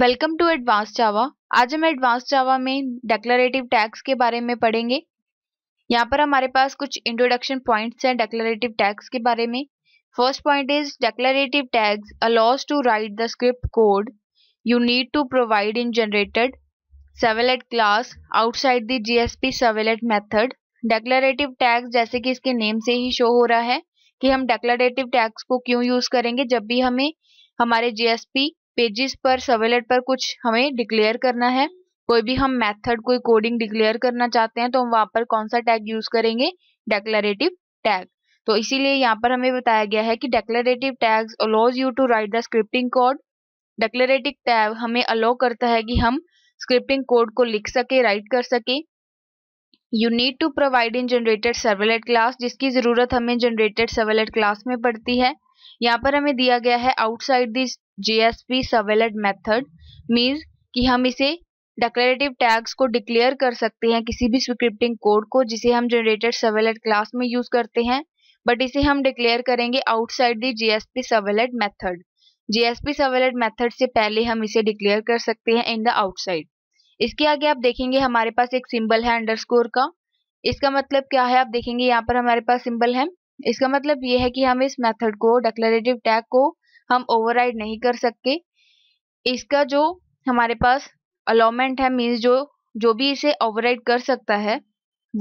welcome to advance जावा आज हम advance जावा में डेक्लरेटिव टैक्स के बारे में पढ़ेंगे यहाँ पर हमारे पास कुछ इंट्रोडक्शन पॉइंट्स हैं डेक्लरेटिव टैक्स के बारे में first point is declarative tags allows to write the script code you need to provide in generated servlet class outside the P servlet method declarative tags जैसे कि इसके नेम से ही show हो रहा है कि हम डेक्लरेटिव टैक्स को क्यों यूज करेंगे जब भी हमें हमारे जीएसपी पेजेस पर सर्वेलेट पर कुछ हमें डिक्लेयर करना है कोई भी हम मेथड कोई कोडिंग डिक्लेयर करना चाहते हैं तो हम वहां पर कौन सा टैग यूज करेंगे डेक्लेरेटिव टैग तो इसीलिए यहाँ पर हमें बताया गया है कि declarative tag allows you to write the scripting code declarative tag हमें अलो करता है कि हम स्क्रिप्टिंग कोड को लिख सके राइट कर सके you need to provide in generated servlet class जिसकी ज़रूरत हमें जनरेटेड सर्वेलेट क्लास में पड़ती है यहाँ पर हमें दिया गया है outside this JSP servlet method means कि हम इसे डेक्लेरेटिव टैग्स को डिक्लेयर कर सकते हैं किसी भी स्क्रिप्टिंग कोड को जिसे हम जनरेटेड सवेलेट क्लास में यूज करते हैं बट इसे हम डिक्लेयर करेंगे outside the JSP servlet method JSP servlet method से पहले हम इसे डिक्लेयर कर सकते हैं इन द आउटसाइड इसके आगे आप देखेंगे हमारे पास एक सिंबल है अंडरस्कोर का इसका मतलब क्या है आप देखेंगे यहाँ पर हमारे पास सिंबल है इसका मतलब ये है कि हम इस मेथड को डेक्लेरेटिव टैग को हम ओवरराइड नहीं कर सकते इसका जो हमारे पास अलॉमेंट है मीन्स जो जो भी इसे ओवरराइड कर सकता है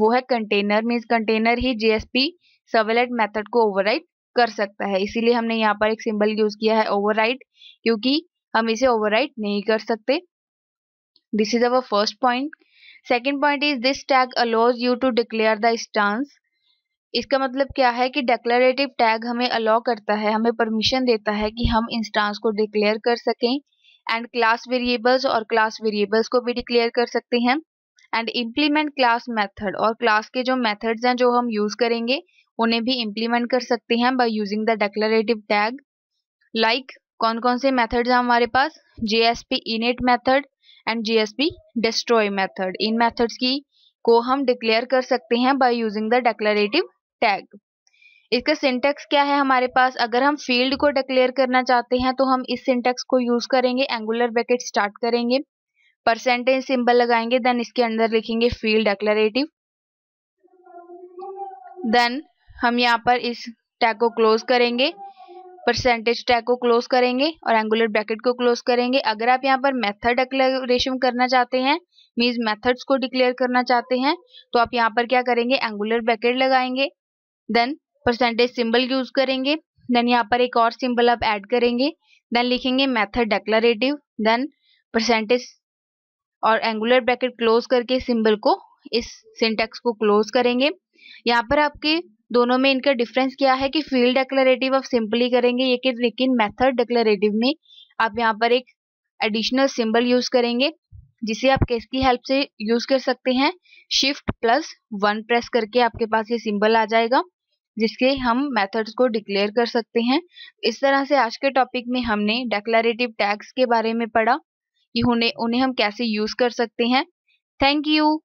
वो है कंटेनर मीन्स कंटेनर ही जीएसपी सर्वेलेट मेथड को ओवरराइड कर सकता है इसीलिए हमने यहाँ पर एक सिंबल यूज किया है ओवरराइड क्योंकि हम इसे ओवरराइड नहीं कर सकते this is our first point second point is this tag allows you to declare the instance इसका मतलब क्या है कि डेक्लरेटिव टैग हमें अलाउ करता है हमें परमिशन देता है कि हम इंस्टांस को डिक्लेयर कर सकें एंड क्लास वेरिएबल्स और क्लास वेरिएबल्स को भी डिक्लेयर कर सकते हैं एंड इम्प्लीमेंट क्लास मेथड और क्लास के जो मेथड्स हैं जो हम यूज़ करेंगे उन्हें भी इम्प्लीमेंट कर सकते हैं by using the declarative tag like कौन कौन से मैथड हैं हमारे पास J S P init method and J S P destroy method इन मैथड्स की को हम डिक्लेयर कर सकते हैं by using the declarative tag इसका सिंटेक्स क्या है हमारे पास अगर हम फील्ड को डिक्लेयर करना चाहते हैं तो हम इस सिंटेक्स को यूज करेंगे एंगुलर ब्रैकेट स्टार्ट करेंगे परसेंटेज सिंबल लगाएंगे देन इसके अंदर लिखेंगे फील्ड डेक्लरेटिव देन हम यहाँ पर इस टैग को क्लोज करेंगे परसेंटेज टैग को क्लोज करेंगे और एंगुलर ब्रैकेट को क्लोज करेंगे अगर आप यहाँ पर मेथड डिक्लेरेशन करना चाहते हैं मीन्स मेथड्स को डिक्लेयर करना चाहते हैं तो आप यहाँ पर क्या करेंगे एंगुलर ब्रैकेट लगाएंगे देन परसेंटेज सिंबल यूज करेंगे देन यहाँ पर एक और सिंबल आप ऐड करेंगे देन लिखेंगे मेथड डेक्लरेटिव देन परसेंटेज और एंगुलर ब्रैकेट क्लोज करके सिंबल को इस सिंटेक्स को क्लोज करेंगे यहाँ पर आपके दोनों में इनका डिफरेंस क्या है कि फील्ड डेक्लरेटिव आप सिंपली करेंगे ये लेकिन मेथड डेक्लरेटिव में आप यहाँ पर एक एडिशनल सिंबल यूज करेंगे जिसे आप किसकी हेल्प से यूज कर सकते हैं शिफ्ट प्लस वन प्रेस करके आपके पास ये सिंबल आ जाएगा जिसके हम मेथड्स को डिक्लेयर कर सकते हैं इस तरह से आज के टॉपिक में हमने डेक्लरेटिव टैग्स के बारे में पढ़ा कि उन्हें उन्हें हम कैसे यूज कर सकते हैं थैंक यू